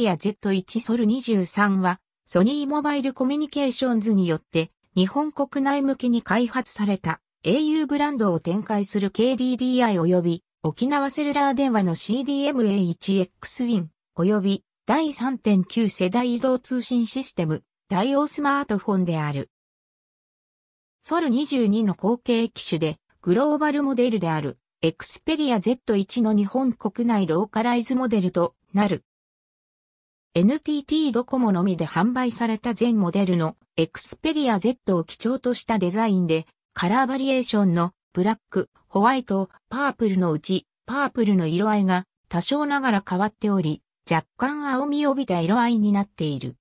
ピア Z1 ソル23は、ソニーモバイルコミュニケーションズによって、日本国内向けに開発された au ブランドを展開する KDDI 及び沖縄セルラー電話の CDMA1XWIN 及び第3.9世代移動通信システム対応スマートフォンである。ソル22の後継機種でグローバルモデルであるエクスペリア Z1 の日本国内ローカライズモデルとなる NTT ドコモのみで販売された全モデルの Xperia Z を基調としたデザインで、カラーバリエーションのブラック、ホワイト、パープルのうち、パープルの色合いが多少ながら変わっており、若干青みを帯びた色合いになっている。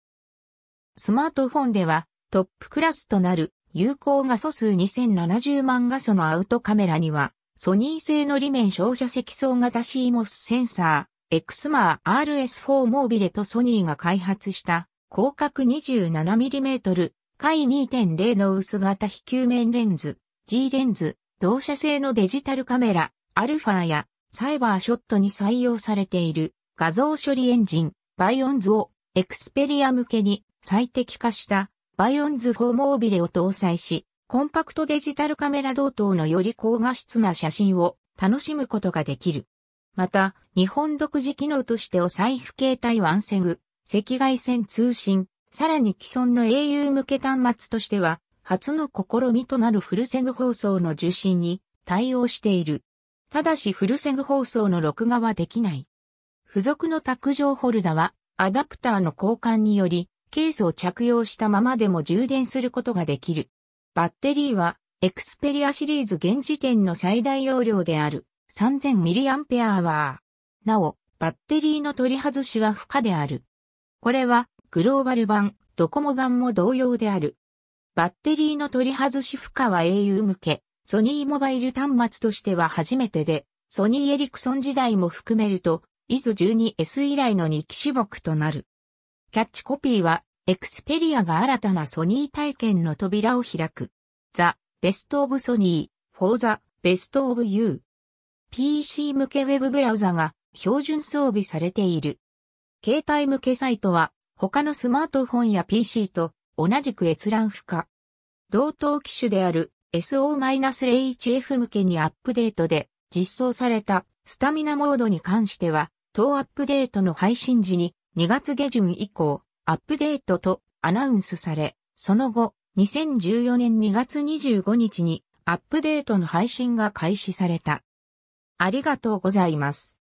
スマートフォンではトップクラスとなる有効画素数2070万画素のアウトカメラにはソニー製のメ面照射積層型 CMOS センサー、エクスマー RS4 モービレとソニーが開発した広角 27mm 回2.0の薄型非球面レンズ、G レンズ、同社製のデジタルカメラ、アルファやサイバーショットに採用されている画像処理エンジン、バイオンズをエクスペリア向けに最適化したバイオンズ4モービレを搭載し、コンパクトデジタルカメラ同等のより高画質な写真を楽しむことができる。また、日本独自機能としてお財布携帯ワンセグ、赤外線通信、さらに既存の英雄向け端末としては、初の試みとなるフルセグ放送の受信に対応している。ただしフルセグ放送の録画はできない。付属の卓上ホルダは、アダプターの交換により、ケースを着用したままでも充電することができる。バッテリーは、エクスペリアシリーズ現時点の最大容量である。3000mAh。なお、バッテリーの取り外しは不可である。これは、グローバル版、ドコモ版も同様である。バッテリーの取り外し負荷は au 向け、ソニーモバイル端末としては初めてで、ソニーエリクソン時代も含めると、IS12S 以来の2機種目となる。キャッチコピーは、エクスペリアが新たなソニー体験の扉を開く。ザ・ベストオブソニー、フォーザ・ベストオブユー。PC 向けウェブブラウザが標準装備されている。携帯向けサイトは他のスマートフォンや PC と同じく閲覧不可。同等機種である SO-0HF 向けにアップデートで実装されたスタミナモードに関しては、当アップデートの配信時に2月下旬以降、アップデートとアナウンスされ、その後、2014年2月25日にアップデートの配信が開始された。ありがとうございます。